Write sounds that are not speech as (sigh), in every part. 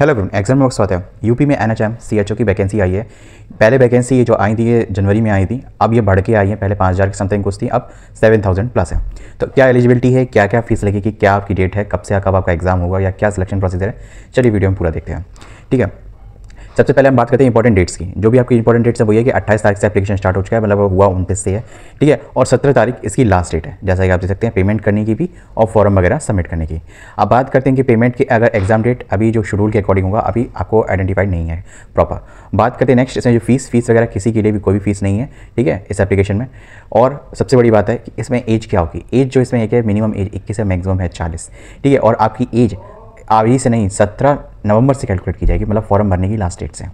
hello everyone exam work स्वागत है UP में N H M C H O की वैकेंसी आई है पहले वैकेंसी ये जो आई थी ये जनवरी में आई थी अब ये बढ़ के आई है पहले पाँच हज़ार की समथिंग कुछ थी अब सेवन थाउजेंड प्लस है तो क्या एलिजिबिलिटी है क्या क्या फीस लगेगी क्या आपकी डेट है कब से कब आपका एग्जाम होगा या क्या सिलेक्शन प्रोसीजर है चलिए वीडियो में पूरा देखते हैं ठीक है सबसे पहले हम बात करते हैं इंपॉर्टेंट डेट्स की जो भी आपकी इंपॉर्टेंट डेट्स है वो ये कि अट्ठाईस तारीख से एप्लीकेशन स्टार्ट हो चुका है मतलब हुआ उनतीस से है ठीक है और सत्रह तारीख इसकी लास्ट डेट है जैसा कि आप देख सकते हैं पेमेंट करने की भी और फॉर्म वगैरह सबमिट करने की अब बात करते हैं कि पेमेंट की अगर एग्जाम डेट अभी जो शेड्यूल के अकॉर्डिंग होगा अभी आपको आइडेंटिफाइड नहीं है प्रॉपर बात करते हैं नेक्स्ट इसमें जो फीस फीस वगैरह किसी के लिए भी कोई भी फीस नहीं है ठीक है इस एप्लीकेशन में और सबसे बड़ी बात है कि इसमें एज क्या होगी एज जो इसमें एक है मिनिमम एज इक्कीस है मैक्सिमम है चालीस ठीक है और आपकी एज अभी से नहीं सत्रह नवंबर से कैलकुलेट की जाएगी मतलब फॉर्म भरने की लास्ट डेट से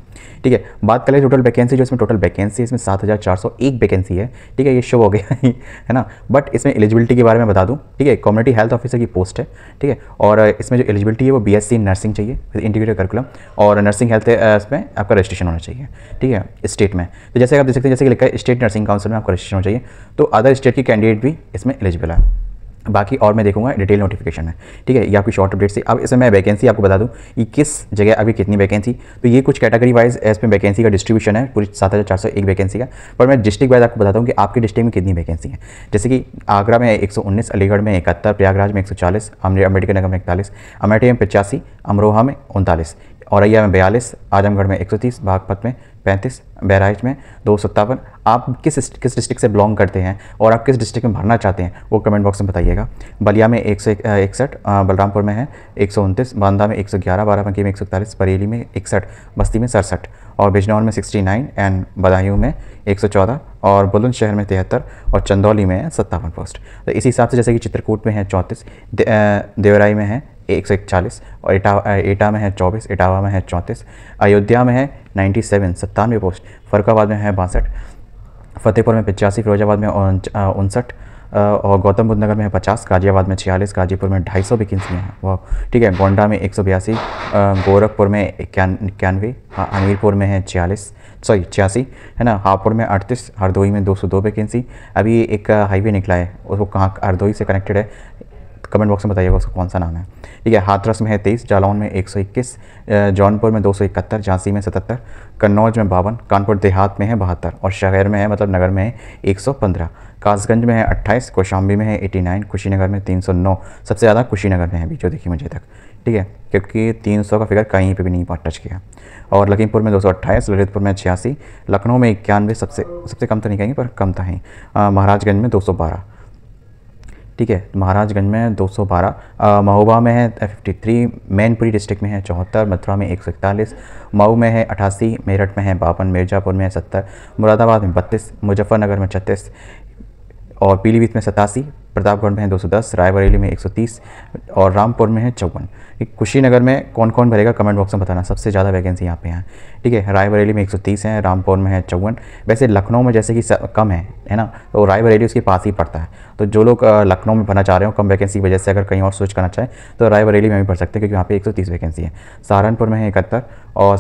ठीक है बात करें टोटल वैकेंसी जो इसमें टोटल वैकेंसी इसमें सात हज़ार चार सौ एक वैकेंसी है ठीक है ये शो हो गया (laughs) है ना बट इसमें एलिजिबिलिटी के बारे में बता दूँ ठीक है कम्युनिटी हेल्थ ऑफिसर की पोस्ट है ठीक है और इसमें जो एलिजिबिलिटी है वो बी नर्सिंग चाहिए इंटीग्रेटेड करिकुलम और नर्सिंग हेल्थ इसमें आपका रजिस्ट्रेशन होना चाहिए ठीक है स्टेट में तो जैसे आप देख सकते हैं जैसे लिखा है स्टेट नर्सिंग काउंसिल में आपका रजिस्ट्रेशन हो चाहिए तो अदर स्टेट के कैंडिडेट भी इसमें एलिजिबल है बाकी और मैं देखूंगा डिटेल नोटिफिकेशन में ठीक है ये आपकी शॉर्ट अपडेट से अब इसमें मैं वैकेंसी आपको बता दूं कि किस जगह अभी कितनी वैकेंसी तो ये कुछ कैटेगरी वाइज इसमें वैकेंसी का डिस्ट्रीब्यूशन है पूरी सात हज़ार चार सौ एक वैकेंसी का पर मैं डिस्ट्रिक्ट वाइज आपको बताता हूँ कि आपके डिस्ट्रिक्ट में कितनी वैकेंसी है जैसे कि आगरा में एक सौ उन्नीस अलीगढ़ में इकहत्तर प्रयागराज में एक सौ चालीस नगर में इकतालीस अमेठी में पचासी अमरोहा में उनतालीस औरैया में बयालीस आजमगढ़ में एक सौ तीस बागपत में पैंतीस बहराइच में दो सत्तावन आप किस किस डिस्ट्रिक्ट से बिलोंग करते हैं और आप किस डिस्ट्रिक्ट में भरना चाहते हैं वो कमेंट बॉक्स में बताइएगा बलिया में एक सौ इकसठ बलरामपुर में है एक सौ उनतीस बांदा में एक सौ ग्यारह बाराबंकी में एक सौ इकतालीस बरेली में इकसठ बस्ती में सड़सठ और बिजनौर में सिक्सटी नाइन एंड बदायूं में एक सौ चौदह और बुलंदशहर में तिहत्तर और चंदौली में है सत्तावन पोस्ट तो इसी हिसाब से जैसे कि चित्रकूट में है चौंतीस देवराई में है एक सौ इकचालीस और इटा एटा में है चौबीस इटावा में है चौंतीस अयोध्या में है नाइन्टी सेवन सत्तानवे पोस्ट फरुखाबाद में है बासठ फतेहपुर में पचासी फिरोजाबाद में उनसठ और गौतम बुद्ध नगर में है पचास गाजियाबाद में छियालीस गाजीपुर में ढाई सौ वैकेंसियाँ हैं वह ठीक है गोंडा में एक सौ बयासी गोरखपुर में इक्यानवे हमीरपुर हाँ, में है छियालीस सॉरी छियासी है ना हापुड़ में अड़तीस हरदोई में दो सौ दो वैकेंसी अभी एक हाईवे निकला है उसको कहाँ हरदोई से कनेक्टेड है कमेंट बॉक्स में बताइएगा उसका कौन सा नाम है ठीक है हाथरस में है तेईस जालौन में एक सौ इक्कीस जौनपुर में दो सौ इकहत्तर झांसी में सतहत्तर कन्नौज में बावन कानपुर देहात में है बहत्तर और शहर में है मतलब नगर में है एक सौ पंद्रह कासगंज में है अट्ठाईस कौशाम्बी में है एटी नाइन कुशीनगर में तीन सौ नौ सबसे ज़्यादा कुशीनगर में है जो देखी मुझे तक ठीक है क्योंकि तीन सौ का फिगर कहीं पे भी नहीं टच किया और लखीमपुर में दो सौ अट्ठाईस ललितपुर में छियासी लखनऊ में इक्यानवे सबसे सबसे कम तो नहीं कहेंगे पर कम था तो ही महाराजगंज में दो सौ बारह ठीक है महाराजगंज में 212 महोबा में है 53 मैनपुरी डिस्ट्रिक्ट में है चौहत्तर मथुरा में एक मऊ में है अठासी मेरठ में है बावन मिर्ज़ापुर में है सत्तर मुरादाबाद में बत्तीस मुजफ्फरनगर में छत्तीस और पीलीभीत में सतासी प्रतापगढ़ में है 210 रायबरेली में 130 और रामपुर में है चौवन कुशीनगर में कौन कौन भरेगा कमेंट बॉक्स में बताना सबसे ज़्यादा वैकेंसी यहाँ पे हैं ठीक है रायबरेली में 130 है रामपुर में है चौवन वैसे लखनऊ में जैसे कि कम है है ना तो रायबरेली उसके पास ही पड़ता है तो जो लोग लखनऊ में भरना चाह रहे हो कम वैकेंसी की वजह से अगर कहीं और स्विच करना चाहें तो रायबरेली में भी भर सकते हैं क्योंकि यहाँ पर एक वैकेंसी है सहारनपुर में है इकहत्तर और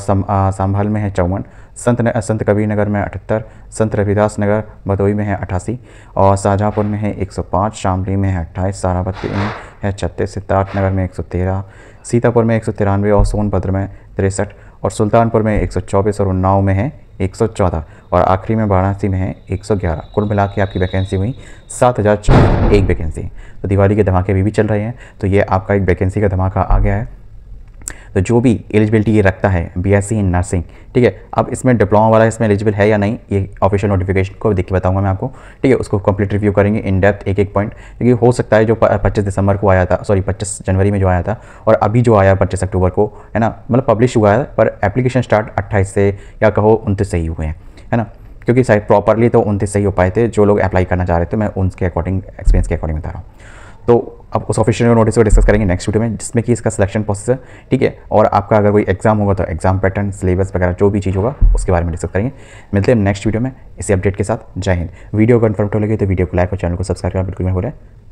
संभाल में है चौवन संत न, संत कबीर नगर में अठहत्तर संत रविदास नगर भदोई में है अठासी और शाहजहाँपुर में है एक शामली में है अट्ठाईस सारावती में है छत्तीस सिद्धार्थनगर में एक सौ तेरह सीतापुर में एक सौ तिरानवे और सोनभद्र में तिरसठ और सुल्तानपुर में एक सौ चौबीस और उन्नाव में है एक सौ चौदह और आखिरी में वाराणसी में है एक सौ ग्यारह कुल मिला के आपकी वैकेंसी हुई सात हज़ार चार एक वैकेंसी तो दिवाली के धमाके भी, भी चल रहे हैं तो ये आपका एक वैकेंसी का धमाका आ गया है तो जो भी एलिजिबिलिटी ये रखता है बी एस इन नर्सिंग ठीक है अब इसमें डिप्लोमा वाला इसमें एलिजिबल है या नहीं ये ऑफिशियल नोटिफिकेशन को देख के बताऊँगा मैं आपको ठीक है उसको कंप्लीट रिव्यू करेंगे इन डेप्थ एक एक पॉइंट क्योंकि हो सकता है जो पच्चीस दिसंबर को आया था सॉरी पच्चीस जनवरी में जो आया था और अभी जो आया पच्चीस अक्टूबर को है ना मतलब पब्लिश हुआ है पर एप्लीकेशन स्टार्ट अट्ठाईस से या कहो उनतीस से ही हुए हैं है ना क्योंकि शायद प्रॉपरली तो उनतीस से ही हो पाए थे जो लोग अप्लाई करना चाह रहे थे मैं उनके अकॉर्डिंग एक्सपीरियंस के अकॉर्डिंग बता रहा हूँ तो अब उस ऑफिशियल नोटिस को डिस्कस करेंगे नेक्स्ट वीडियो में जिसमें कि इसका सिलेक्शन प्रोसेस है ठीक है और आपका अगर कोई एग्जाम होगा तो एग्जाम पैटर्न सिलेबस वगैरह जो भी चीज़ होगा उसके बारे में डिस्कस करेंगे मिलते हैं नेक्स्ट वीडियो में इसी अपडेट के साथ जय हिंद वीडियो कन्फर्म हो लगे तो वीडियो को लाइक और चैनल को सब्सक्राइब करना बिल्कुल नहीं भूलें